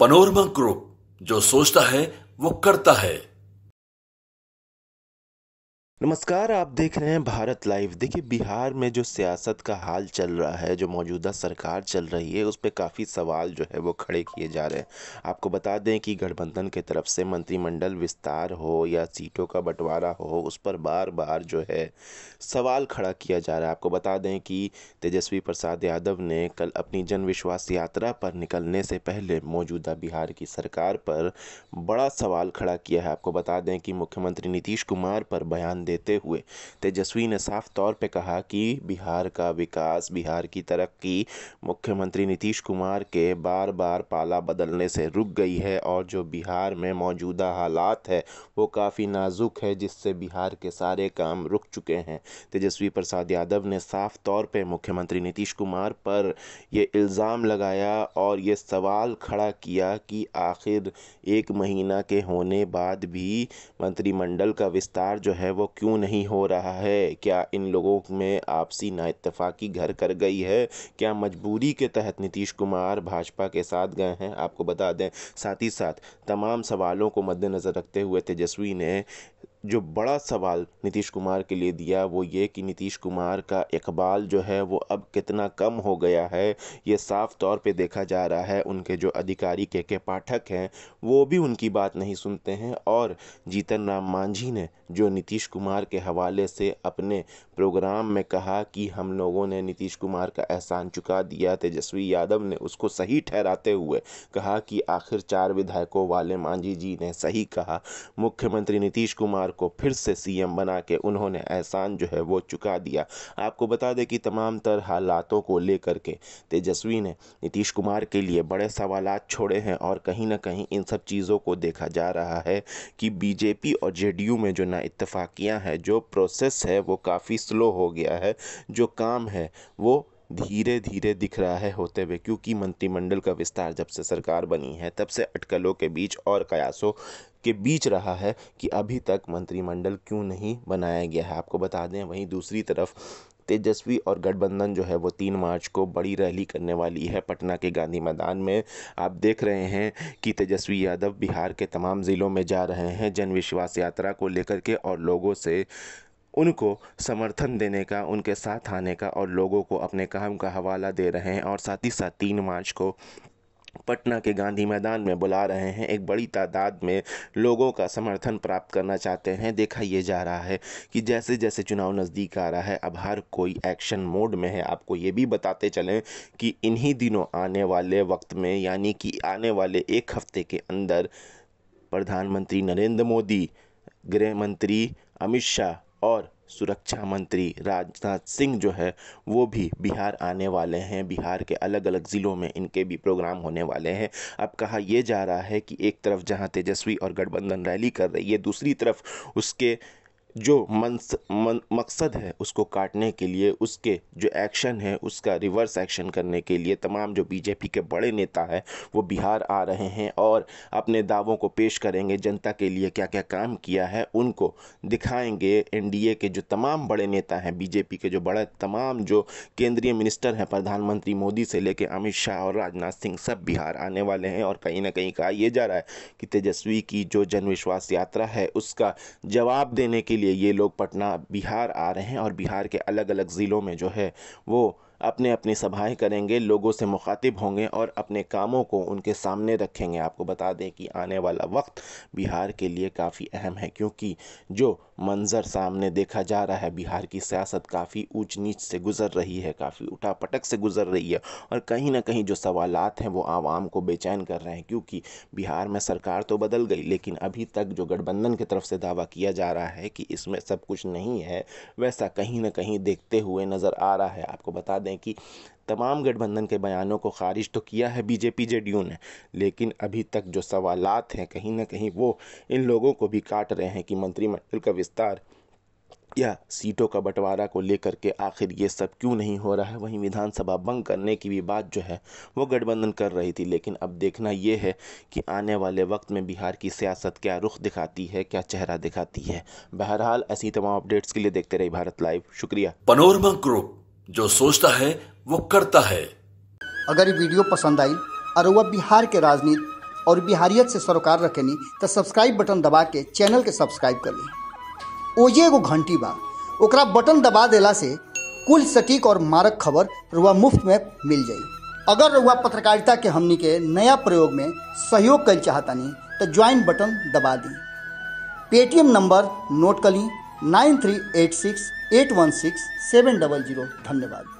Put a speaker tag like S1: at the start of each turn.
S1: panorama group जो सोचता है वो करता है नमस्कार आप देख रहे हैं भारत लाइव देखिए बिहार में जो सियासत का हाल चल रहा है जो मौजूदा सरकार चल रही है उस पर काफ़ी सवाल जो है वो खड़े किए जा रहे हैं आपको बता दें कि गठबंधन के तरफ से मंत्रिमंडल विस्तार हो या सीटों का बंटवारा हो उस पर बार बार जो है सवाल खड़ा किया जा रहा है आपको बता दें कि तेजस्वी प्रसाद यादव ने कल अपनी जनविश्वास यात्रा पर निकलने से पहले मौजूदा बिहार की सरकार पर बड़ा सवाल खड़ा किया है आपको बता दें कि मुख्यमंत्री नीतीश कुमार पर बयान देते हुए तेजस्वी ने साफ तौर पर कहा कि बिहार का विकास बिहार की तरक्की मुख्यमंत्री नीतीश कुमार के बार बार पाला बदलने से रुक गई है और जो बिहार में मौजूदा हालात है वो काफ़ी नाजुक है जिससे बिहार के सारे काम रुक चुके हैं तेजस्वी प्रसाद यादव ने साफ तौर पर मुख्यमंत्री नीतीश कुमार पर यह इल्ज़ाम लगाया और ये सवाल खड़ा किया कि आखिर एक महीना के होने बाद भी मंत्रिमंडल का विस्तार जो है वो क्यों नहीं हो रहा है क्या इन लोगों में आपसी नाइतफाकी घर कर गई है क्या मजबूरी के तहत नीतीश कुमार भाजपा के साथ गए हैं आपको बता दें साथ ही साथ तमाम सवालों को मद्देनज़र रखते हुए तेजस्वी ने जो बड़ा सवाल नीतीश कुमार के लिए दिया वो ये कि नीतीश कुमार का इकबाल जो है वो अब कितना कम हो गया है ये साफ तौर पे देखा जा रहा है उनके जो अधिकारी के के पाठक हैं वो भी उनकी बात नहीं सुनते हैं और जीतन राम मांझी ने जो नीतीश कुमार के हवाले से अपने प्रोग्राम में कहा कि हम लोगों ने नीतीश कुमार का एहसान चुका दिया तेजस्वी यादव ने उसको सही ठहराते हुए कहा कि आखिर चार विधायकों वाले मांझी जी ने सही कहा मुख्यमंत्री नीतीश कुमार को फिर से सीएम बना के उन्होंने एहसान जो है वो चुका दिया आपको बता दें कि तमाम तर हालातों को लेकर के तेजस्वी ने नीतीश कुमार के लिए बड़े सवाल छोड़े हैं और कहीं ना कहीं इन सब चीज़ों को देखा जा रहा है कि बीजेपी और जेडीयू में जो करना इतफाक़ियाँ हैं जो प्रोसेस है वो काफ़ी स्लो हो गया है जो काम है वो धीरे धीरे दिख रहा है होते हुए क्योंकि मंत्रिमंडल का विस्तार जब से सरकार बनी है तब से अटकलों के बीच और कयासों के बीच रहा है कि अभी तक मंत्रिमंडल क्यों नहीं बनाया गया है आपको बता दें वहीं दूसरी तरफ तेजस्वी और गठबंधन जो है वो तीन मार्च को बड़ी रैली करने वाली है पटना के गांधी मैदान में आप देख रहे हैं कि तेजस्वी यादव बिहार के तमाम ज़िलों में जा रहे हैं जन विश्वास यात्रा को लेकर के और लोगों से उनको समर्थन देने का उनके साथ आने का और लोगों को अपने काम का हवाला दे रहे हैं और साथ ही साथ तीन मार्च को पटना के गांधी मैदान में बुला रहे हैं एक बड़ी तादाद में लोगों का समर्थन प्राप्त करना चाहते हैं देखा यह जा रहा है कि जैसे जैसे चुनाव नज़दीक आ रहा है अब हर कोई एक्शन मोड में है आपको ये भी बताते चलें कि इन्हीं दिनों आने वाले वक्त में यानी कि आने वाले एक हफ्ते के अंदर प्रधानमंत्री नरेंद्र मोदी गृह मंत्री अमित शाह और सुरक्षा मंत्री राजनाथ सिंह जो है वो भी बिहार आने वाले हैं बिहार के अलग अलग ज़िलों में इनके भी प्रोग्राम होने वाले हैं अब कहा यह जा रहा है कि एक तरफ जहाँ तेजस्वी और गठबंधन रैली कर रही है दूसरी तरफ उसके जो मंस मन मकसद है उसको काटने के लिए उसके जो एक्शन है उसका रिवर्स एक्शन करने के लिए तमाम जो बीजेपी के बड़े नेता हैं वो बिहार आ रहे हैं और अपने दावों को पेश करेंगे जनता के लिए क्या क्या काम किया है उनको दिखाएंगे एनडीए के जो तमाम बड़े नेता हैं बीजेपी के जो बड़े तमाम जो केंद्रीय मिनिस्टर हैं प्रधानमंत्री मोदी से लेकर अमित शाह और राजनाथ सिंह सब बिहार आने वाले हैं और कहीं ना कहीं कहा यह जा रहा है कि तेजस्वी की जो जनविश्वास यात्रा है उसका जवाब देने के लिए लिए ये लोग पटना बिहार आ रहे हैं और बिहार के अलग अलग ज़िलों में जो है वो अपने अपनी सभाएं करेंगे लोगों से मुखातिब होंगे और अपने कामों को उनके सामने रखेंगे आपको बता दें कि आने वाला वक्त बिहार के लिए काफ़ी अहम है क्योंकि जो मंज़र सामने देखा जा रहा है बिहार की सियासत काफ़ी ऊंच नीच से गुज़र रही है काफ़ी उठा पटक से गुज़र रही है और कहीं ना कहीं जो सवाल हैं वो आवाम को बेचैन कर रहे हैं क्योंकि बिहार में सरकार तो बदल गई लेकिन अभी तक जो गठबंधन की तरफ से दावा किया जा रहा है कि इसमें सब कुछ नहीं है वैसा कहीं ना कहीं देखते हुए नज़र आ रहा है आपको बता दें दें कि तमाम गठबंधन के बयानों को खारिज तो किया है बीजेपी जेडीयू ने लेकिन अभी तक जो सवाल हैं कहीं ना कहीं वो इन लोगों को भी काट रहे हैं कि मंत्रिमंडल का विस्तार या सीटों का बंटवारा को लेकर के आखिर ये सब क्यों नहीं हो रहा है वहीं विधानसभा भंग करने की भी बात जो है वो गठबंधन कर रही थी लेकिन अब देखना ये है कि आने वाले वक्त में बिहार की सियासत क्या रुख दिखाती है क्या चेहरा दिखाती है बहरहाल ऐसी तमाम अपडेट्स के लिए देखते रहे भारत लाइव शुक्रिया पनोरमा ग्रुप जो सोचता है वो करता है अगर ये वीडियो पसंद आई और वह बिहार के राजनीति और बिहारियत से सरोकार रखेनी तो सब्सक्राइब बटन दबा के चैनल के सब्सक्राइब कर ली ओजे एगो घंटी बा ओकरा बटन दबा देला से कुल सटीक और मारक खबर रुआ मुफ्त में मिल जाए अगर रुआ पत्रकारिता के हमनी के नया प्रयोग में सहयोग कर चाहतनी तो ज्वाइन बटन दबा दी पेटीएम नंबर नोट कर ली nine three eight six eight one six seven double zero धन्यवाद